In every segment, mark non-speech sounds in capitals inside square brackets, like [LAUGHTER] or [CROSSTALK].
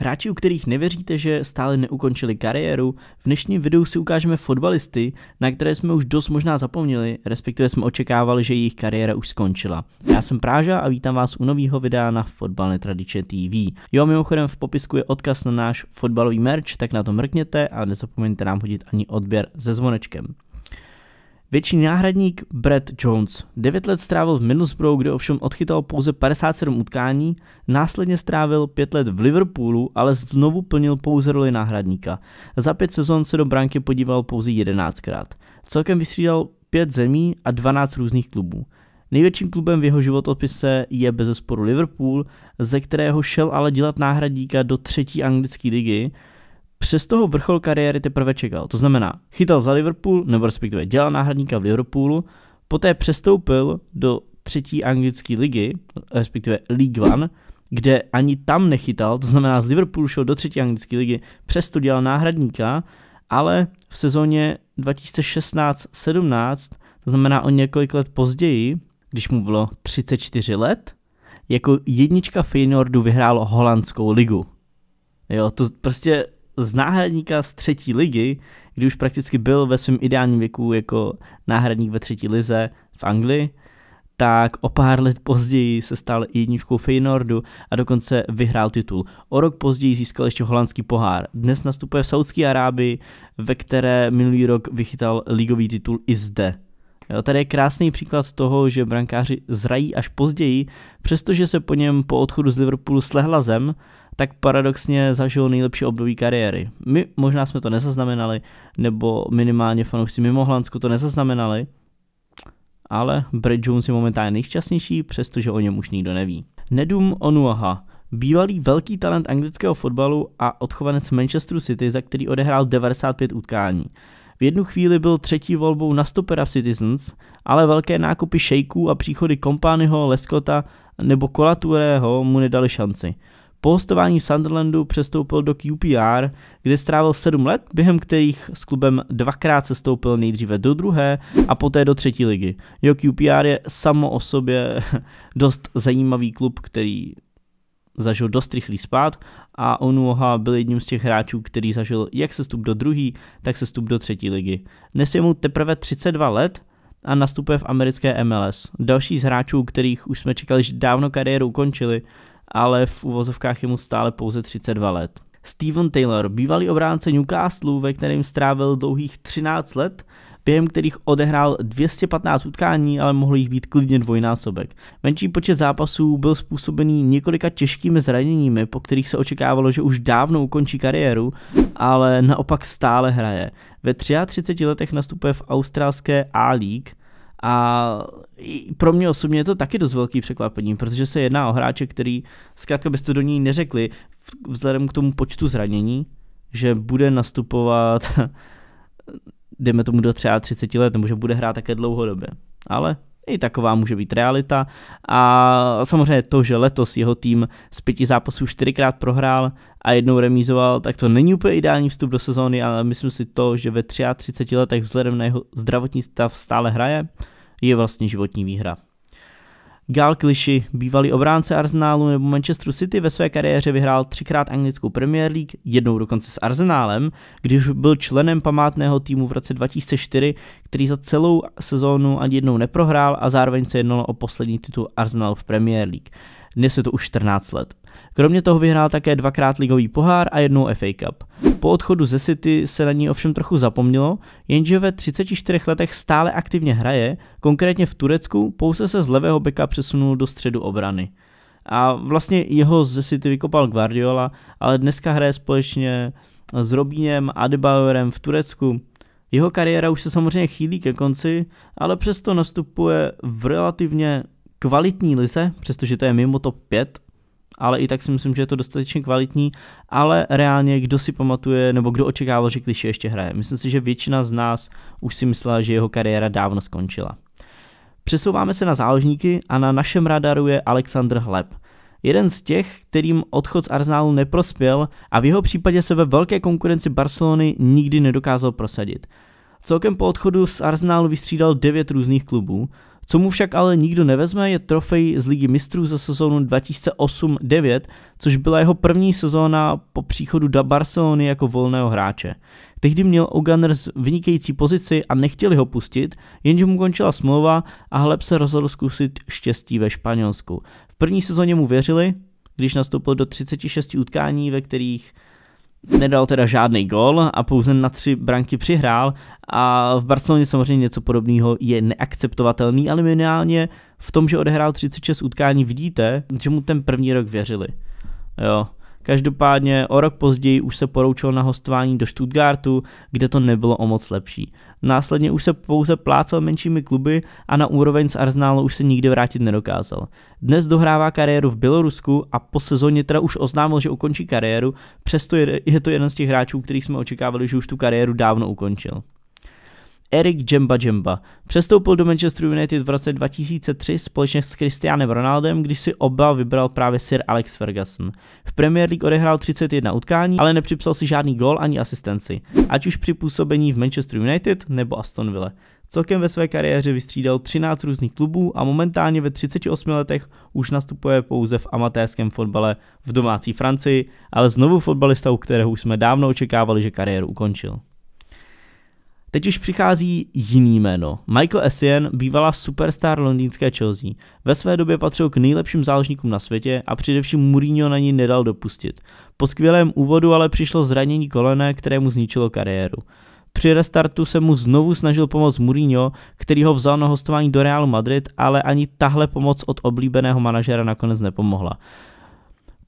Hráči, u kterých nevěříte, že stále neukončili kariéru, v dnešním videu si ukážeme fotbalisty, na které jsme už dost možná zapomněli, respektive jsme očekávali, že jejich kariéra už skončila. Já jsem Práža a vítám vás u nového videa na Fotbal Netradiče TV. Jo, mimochodem v popisku je odkaz na náš fotbalový merch, tak na to mrkněte a nezapomeňte nám hodit ani odběr se zvonečkem. Větší náhradník Brad Jones 9 let strávil v Middlesbrough, kde ovšem odchytal pouze 57 utkání, následně strávil 5 let v Liverpoolu, ale znovu plnil pouze roli náhradníka. Za 5 sezon se do branky podíval pouze 11krát. Celkem vystřídal 5 zemí a 12 různých klubů. Největším klubem v jeho životopise je bezesporu Liverpool, ze kterého šel ale dělat náhradníka do třetí anglické ligy, přes toho vrchol kariéry teprve čekal. To znamená, chytal za Liverpool, nebo respektive dělal náhradníka v Liverpoolu, poté přestoupil do třetí anglické ligy, respektive League One, kde ani tam nechytal, to znamená z Liverpoolu šel do třetí anglické ligy, přesto dělal náhradníka, ale v sezóně 2016-17, to znamená o několik let později, když mu bylo 34 let, jako jednička Feyenoordu vyhrálo holandskou ligu. Jo, to prostě z náhradníka z třetí ligy, kdy už prakticky byl ve svém ideálním věku jako náhradník ve třetí lize v Anglii, tak o pár let později se stal jedničkou Feynordu a dokonce vyhrál titul. O rok později získal ještě holandský pohár. Dnes nastupuje v Saudské Arábii, ve které minulý rok vychytal ligový titul i zde Jo, tady je krásný příklad toho, že brankáři zrají až později, přestože se po něm po odchodu z Liverpoolu slehla zem, tak paradoxně zažil nejlepší období kariéry. My možná jsme to nezaznamenali, nebo minimálně fanoušci mimo Holandsko to nezaznamenali, ale Brad Jones je momentálně nejšťastnější, přestože o něm už nikdo neví. Nedum Onuaha, bývalý velký talent anglického fotbalu a odchovanec Manchesteru City, za který odehrál 95 utkání. V jednu chvíli byl třetí volbou na stopera v Citizens, ale velké nákupy šejků a příchody Kompányho, Leskota nebo Kolaturého mu nedali šanci. Po hostování v Sunderlandu přestoupil do QPR, kde strávil 7 let, během kterých s klubem dvakrát se stoupil nejdříve do druhé a poté do třetí ligy. Jo, QPR je samo o sobě [LAUGHS] dost zajímavý klub, který zažil dost rychlý spát a Onuoha byl jedním z těch hráčů, který zažil jak sestup do druhé, tak sestup do třetí ligy. Dnes je mu teprve 32 let a nastupuje v americké MLS. Další z hráčů, kterých už jsme čekali, že dávno kariéru ukončili, ale v uvozovkách je mu stále pouze 32 let. Steven Taylor, bývalý obránce Newcastle, ve kterém strávil dlouhých 13 let, během kterých odehrál 215 utkání, ale mohl jich být klidně dvojnásobek. Menší počet zápasů byl způsobený několika těžkými zraněními, po kterých se očekávalo, že už dávno ukončí kariéru, ale naopak stále hraje. Ve 33 letech nastupuje v australské A-League, a pro mě osobně je to taky dost velký překvapení, protože se jedná o hráče, který zkrátka byste do ní neřekli vzhledem k tomu počtu zranění, že bude nastupovat dejme tomu do třeba 30 let, nebo že bude hrát také dlouhodobě. Ale i taková může být realita. A samozřejmě to, že letos jeho tým z pěti zápasů čtyřikrát prohrál a jednou remízoval, tak to není úplně ideální vstup do sezóny, ale myslím si to, že ve 33 letech vzhledem na jeho zdravotní stav stále hraje, je vlastně životní výhra. Gal Clichy, bývalý obránce Arsenálu nebo Manchesteru City, ve své kariéře vyhrál třikrát anglickou Premier League, jednou dokonce s Arsenálem, když byl členem památného týmu v roce 2004, který za celou sezónu ani jednou neprohrál a zároveň se jednalo o poslední titul Arsenal v Premier League dnes je to už 14 let. Kromě toho vyhrál také dvakrát ligový pohár a jednou FA Cup. Po odchodu ze City se na ní ovšem trochu zapomnělo, jenže ve 34 letech stále aktivně hraje, konkrétně v Turecku pouze se z levého beka přesunul do středu obrany. A vlastně jeho ze City vykopal Guardiola, ale dneska hraje společně s Robínem Adebayorem v Turecku. Jeho kariéra už se samozřejmě chýlí ke konci, ale přesto nastupuje v relativně kvalitní lize, přestože to je mimo top 5, ale i tak si myslím, že je to dostatečně kvalitní, ale reálně kdo si pamatuje nebo kdo očekával, že Kliše ještě hraje. Myslím si, že většina z nás už si myslela, že jeho kariéra dávno skončila. Přesouváme se na záložníky a na našem radaru je Alexander Hleb. Jeden z těch, kterým odchod z Arsenalu neprospěl a v jeho případě se ve velké konkurenci Barcelony nikdy nedokázal prosadit. Celkem po odchodu z Arsenalu vystřídal 9 různých klubů co mu však ale nikdo nevezme, je trofej z Ligy mistrů za sezónu 2008-9, což byla jeho první sezóna po příchodu do Barcelony jako volného hráče. Tehdy měl O'Gunners vynikající pozici a nechtěli ho pustit, jenže mu končila smlouva a Hleb se rozhodl zkusit štěstí ve Španělsku. V první sezóně mu věřili, když nastoupil do 36 utkání, ve kterých Nedal teda žádný gol a pouze na tři branky přihrál a v Barceloně samozřejmě něco podobného je neakceptovatelný, ale minimálně v tom, že odehrál 36 utkání, vidíte, že mu ten první rok věřili. Jo, Každopádně o rok později už se poroučil na hostování do Stuttgartu, kde to nebylo o moc lepší. Následně už se pouze plácel menšími kluby a na úroveň s Arsenalu už se nikdy vrátit nedokázal. Dnes dohrává kariéru v Bělorusku a po sezóně teda už oznámil, že ukončí kariéru, přesto je to jeden z těch hráčů, který jsme očekávali, že už tu kariéru dávno ukončil. Erik Jemba Jemba. Přestoupil do Manchester United v roce 2003 společně s Christianem Ronaldem, když si oba vybral právě Sir Alex Ferguson. V Premier League odehrál 31 utkání, ale nepřipsal si žádný gol ani asistenci, ať už při působení v Manchester United nebo Aston Villa. Celkem ve své kariéře vystřídal 13 různých klubů a momentálně ve 38 letech už nastupuje pouze v amatérském fotbale v domácí Francii, ale znovu fotbalista, u kterého už jsme dávno očekávali, že kariéru ukončil. Teď už přichází jiný jméno. Michael Essien, bývalá superstar londýnské Chelsea. Ve své době patřil k nejlepším záložníkům na světě a především Mourinho na ní nedal dopustit. Po skvělém úvodu ale přišlo zranění kolene, které mu zničilo kariéru. Při restartu se mu znovu snažil pomoct Mourinho, který ho vzal na hostování do Realu Madrid, ale ani tahle pomoc od oblíbeného manažera nakonec nepomohla.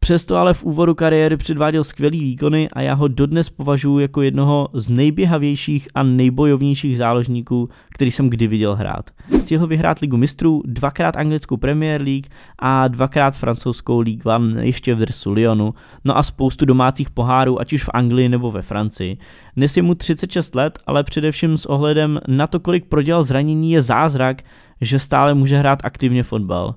Přesto ale v úvodu kariéry předváděl skvělý výkony a já ho dodnes považuji jako jednoho z nejběhavějších a nejbojovnějších záložníků, který jsem kdy viděl hrát. Stihl vyhrát ligu mistrů, dvakrát anglickou Premier League a dvakrát francouzskou Ligue 1 ještě v dresu Lyonu, no a spoustu domácích pohárů, ať už v Anglii nebo ve Francii. Dnes je mu 36 let, ale především s ohledem na to, kolik prodělal zranění, je zázrak, že stále může hrát aktivně fotbal.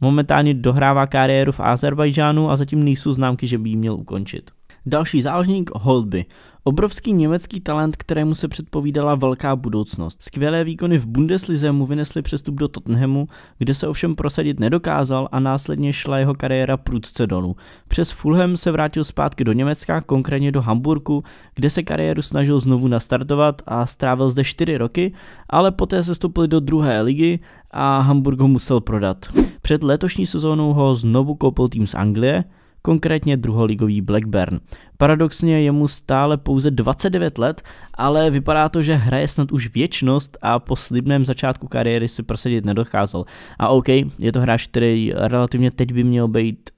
Momentálně dohrává kariéru v Azerbajdžánu a zatím nejsou známky, že by ji měl ukončit. Další záložník Holby. Obrovský německý talent, kterému se předpovídala velká budoucnost. Skvělé výkony v Bundeslize mu vynesly přestup do Tottenhamu, kde se ovšem prosadit nedokázal a následně šla jeho kariéra prudce dolů. Přes Fulham se vrátil zpátky do Německa, konkrétně do Hamburku, kde se kariéru snažil znovu nastartovat a strávil zde 4 roky, ale poté se stoupil do druhé ligy a Hamburg ho musel prodat. Před letošní sezónou ho znovu koupil tým z Anglie, konkrétně druholigový Blackburn. Paradoxně je mu stále pouze 29 let, ale vypadá to, že hraje snad už věčnost a po slibném začátku kariéry si prosadit nedocházel. A OK, je to hráč, který relativně teď by měl být,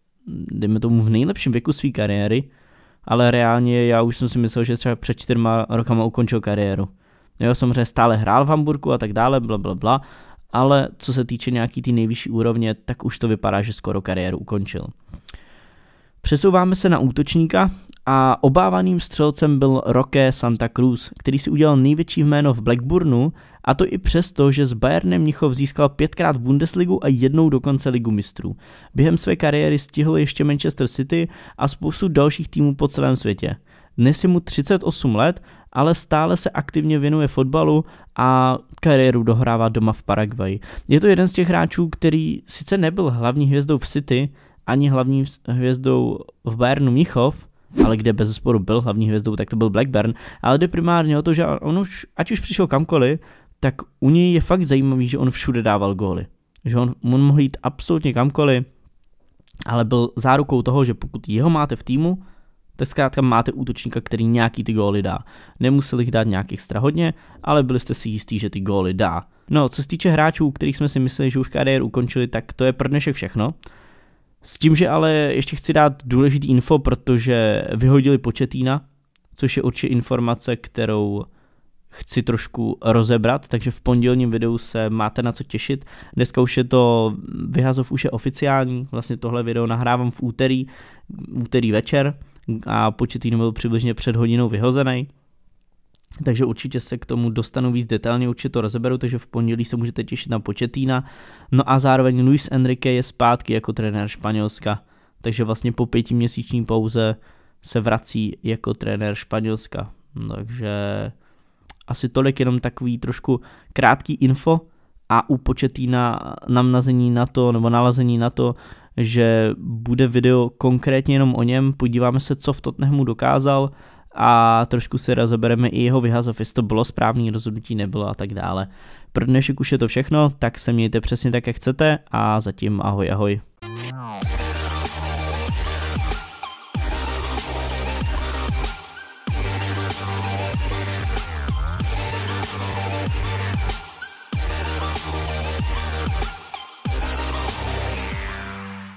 dejme tomu, v nejlepším věku své kariéry, ale reálně já už jsem si myslel, že třeba před čtyřma rokama ukončil kariéru. Jo, samozřejmě stále hrál v Hamburgu a tak dále, bla, bla, bla, ale co se týče nějaký ty nejvyšší úrovně, tak už to vypadá, že skoro kariéru ukončil. Přesouváme se na útočníka a obávaným střelcem byl Roque Santa Cruz, který si udělal největší jméno v Blackburnu a to i přesto, že s Bayernem Mnichov získal pětkrát Bundesligu a jednou dokonce ligu mistrů. Během své kariéry stihl ještě Manchester City a spoustu dalších týmů po celém světě. Dnes je mu 38 let, ale stále se aktivně věnuje fotbalu a kariéru dohrává doma v Paraguay. Je to jeden z těch hráčů, který sice nebyl hlavní hvězdou v City, ani hlavní hvězdou v Bayernu Michov, ale kde bez sporu byl hlavní hvězdou, tak to byl Blackburn, ale jde primárně o to, že on už, ať už přišel kamkoliv, tak u něj je fakt zajímavý, že on všude dával góly. Že on, on mohl jít absolutně kamkoliv, ale byl zárukou toho, že pokud jeho máte v týmu, tak zkrátka máte útočníka, který nějaký ty góly dá. Nemuseli jich dát nějakých strahodně, ale byli jste si jistí, že ty góly dá. No, co se týče hráčů, kterých jsme si mysleli, že už kariéru ukončili, tak to je pro dnešek všechno. S tím, že ale ještě chci dát důležitý info, protože vyhodili početína, což je určitě informace, kterou chci trošku rozebrat, takže v pondělním videu se máte na co těšit. Dneska už je to, vyhazov už je oficiální, vlastně tohle video nahrávám v úterý, úterý večer a početín byl přibližně před hodinou vyhozený takže určitě se k tomu dostanu víc detailně, určitě to rozeberu, takže v pondělí se můžete těšit na početína. No a zároveň Luis Enrique je zpátky jako trenér Španělska, takže vlastně po pětiměsíční pauze se vrací jako trenér Španělska. Takže asi tolik jenom takový trošku krátký info a u početína namnazení na to, nebo nalazení na to, že bude video konkrétně jenom o něm, podíváme se, co v Tottenhamu dokázal, a trošku si rozebereme i jeho vyhazov, jestli to bylo správné rozhodnutí, nebylo a tak dále. Pro dnešek už je to všechno, tak se mějte přesně tak, jak chcete a zatím ahoj ahoj.